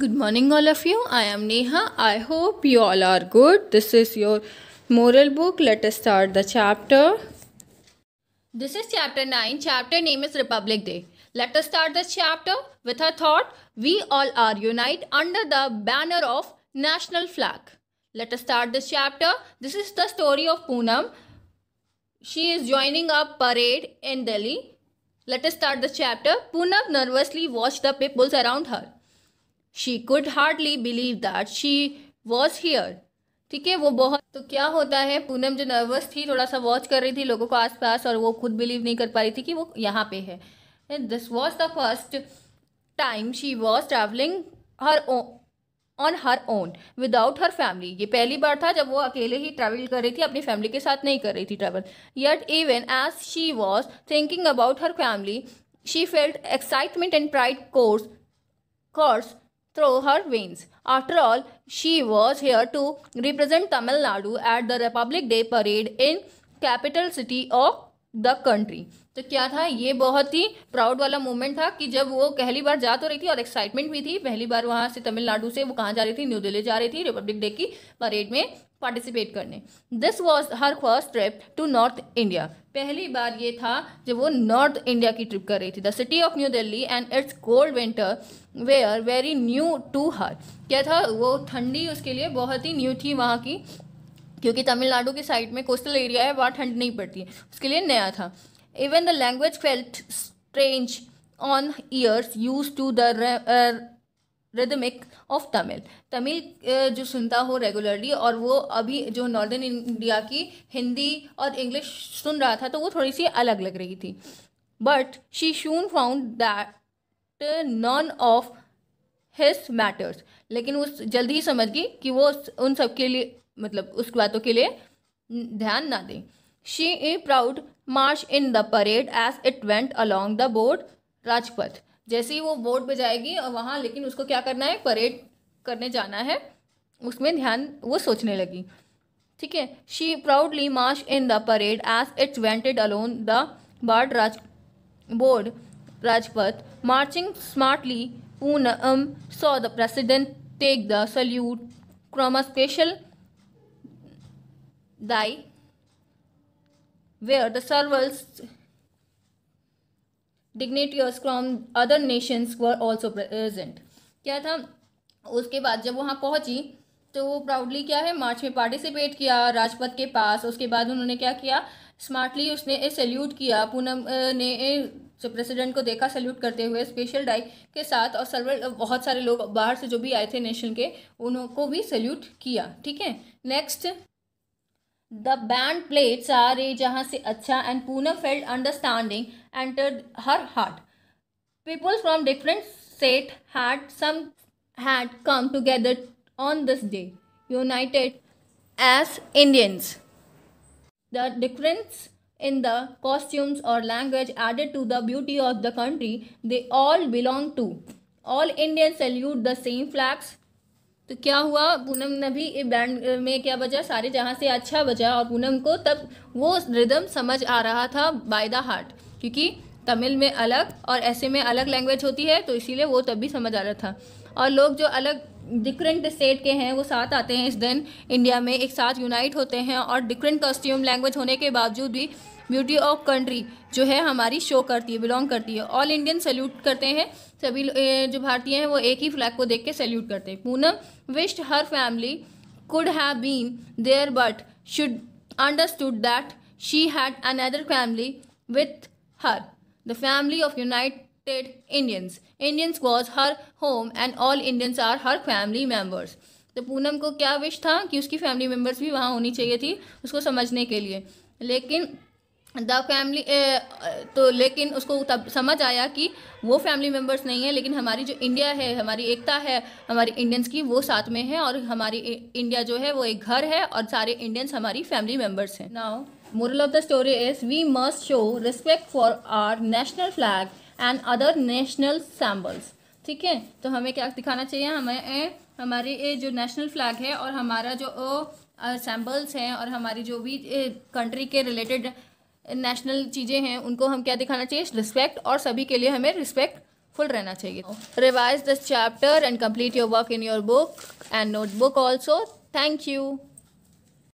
Good morning, all of you. I am Neha. I hope you all are good. This is your moral book. Let us start the chapter. This is chapter 9. Chapter name is Republic Day. Let us start the chapter with a thought. We all are unite under the banner of national flag. Let us start this chapter. This is the story of Poonam. She is joining a parade in Delhi. Let us start the chapter. Poonam nervously watched the people around her. She could hardly believe that she was here ठीक है वो बहुत तो क्या होता है पूनम जो nervous थी थोड़ा सा वॉच कर रही थी लोगों को आसपास और वो खुद बिलीव नहीं कर पा रही थी कि वो यहाँ पे है this was the first time she was travelling her on her own without her family ये पहली बार था जब वो अकेले ही ट्रैवल कर रही थी अपनी फैमिली के साथ नहीं कर रही थी travel yet even as she was thinking about her family she felt excitement and pride course course through her veins. After all, she was here to represent Tamil Nadu at the Republic Day parade in capital city of the country तो क्या था ये बहुत ही proud वाला moment था कि जब वो पहली बार जा तो रही थी और एक्साइटमेंट भी थी पहली बार वहाँ से तमिलनाडु से वो कहाँ जा रही थी न्यू दिल्ली जा रही थी रिपब्लिक डे की परेड में पार्टिसिपेट करने this was her first trip to north India पहली बार ये था जब वो नॉर्थ इंडिया की ट्रिप कर रही थी the city of new Delhi and its cold winter where very new to her क्या था वो ठंडी उसके लिए बहुत ही न्यू थी वहाँ की क्योंकि तमिलनाडु की साइड में कोस्टल एरिया है वहाँ ठंड नहीं पड़ती है उसके लिए नया था even the language felt strange on ears use to the rhythmic of Tamil Tamil जो सुनता हो रेगुलरली और वो अभी जो नॉर्दर्न इंडिया की हिंदी और इंग्लिश सुन रहा था तो वो थोड़ी सी अलग लग रही थी but she soon found that none of his matters लेकिन उस जल्दी ही समझ गई कि वो उन सब के लिए मतलब उस बातों के लिए ध्यान ना दें she a proud march in the parade as it went along the board Rajpath जैसे ही वो बोर्ड पर जाएगी और वहाँ लेकिन उसको क्या करना है परेड करने जाना है उसमें ध्यान वो सोचने लगी ठीक है she proudly march in the parade as it wented alone the bard Raj board Rajpath marching smartly Poonam saw the president take the salute from a special thy where the servals dignitaries from other nations were also present क्या था उसके बाद जब वहाँ पहुँची तो proudly kya hai march mein participate kiya किया ke paas uske baad unhone kya kiya किया स्मार्टली उसने सैल्यूट किया पूनम ने जो प्रेसिडेंट को देखा सैल्यूट करते हुए स्पेशल डाई के साथ और सर्वर बहुत सारे लोग बाहर से जो भी आए थे नेशन के उनको भी सैल्यूट किया ठीक है next The band played Saare Jahan Se Acha and Poonam felt understanding entered her heart. People from different states had some had come together on this day, united as Indians. The difference in the costumes or language added to the beauty of the country they all belong to. All Indians salute the same flags, तो क्या हुआ पूनम ने भी band में क्या बजा सारे जहाँ से अच्छा बजा और पूनम को तब वो रिदम समझ आ रहा था बाय द हार्ट क्योंकि तमिल में अलग और ऐसे में अलग लैंग्वेज होती है तो इसीलिए वो तब भी समझ आ रहा था और लोग जो अलग डिफरेंट स्टेट के हैं वो साथ आते हैं इस दिन इंडिया में एक साथ यूनाइट होते हैं और डिफरेंट कॉस्ट्यूम लैंग्वेज होने के बावजूद भी ब्यूटी ऑफ कंट्री जो है हमारी शो करती है बिलोंग करती है ऑल इंडियन सैल्यूट करते हैं सभी जो भारतीय हैं वो एक ही फ्लैग को देख के सैल्यूट करते हैं Poonam wished her family could have been there but should understood that she had another family with her the family of united Indians Indians was her home and all Indians are her family members तो पूनम को क्या wish था कि उसकी family members भी वहाँ होनी चाहिए थी उसको समझने के लिए लेकिन द फैमिली तो लेकिन उसको तब समझ आया कि वो फैमिली मेम्बर्स नहीं है लेकिन हमारी जो इंडिया है हमारी एकता है हमारी इंडियंस की वो साथ में है और हमारी इंडिया जो है वो एक घर है और सारे इंडियंस हमारी फैमिली मेम्बर्स हैं now moral of the story is we must show respect for our national flag and other national symbols ठीक है तो हमें क्या दिखाना चाहिए हमें हमारी ए, जो नेशनल फ्लैग है और हमारा जो सैम्बल्स हैं और हमारी जो भी कंट्री के रिलेटेड नेशनल चीज़ें हैं उनको हम क्या दिखाना चाहिए रिस्पेक्ट और सभी के लिए हमें रिस्पेक्ट फुल रहना चाहिए revise the chapter and complete your work in your book and notebook also thank you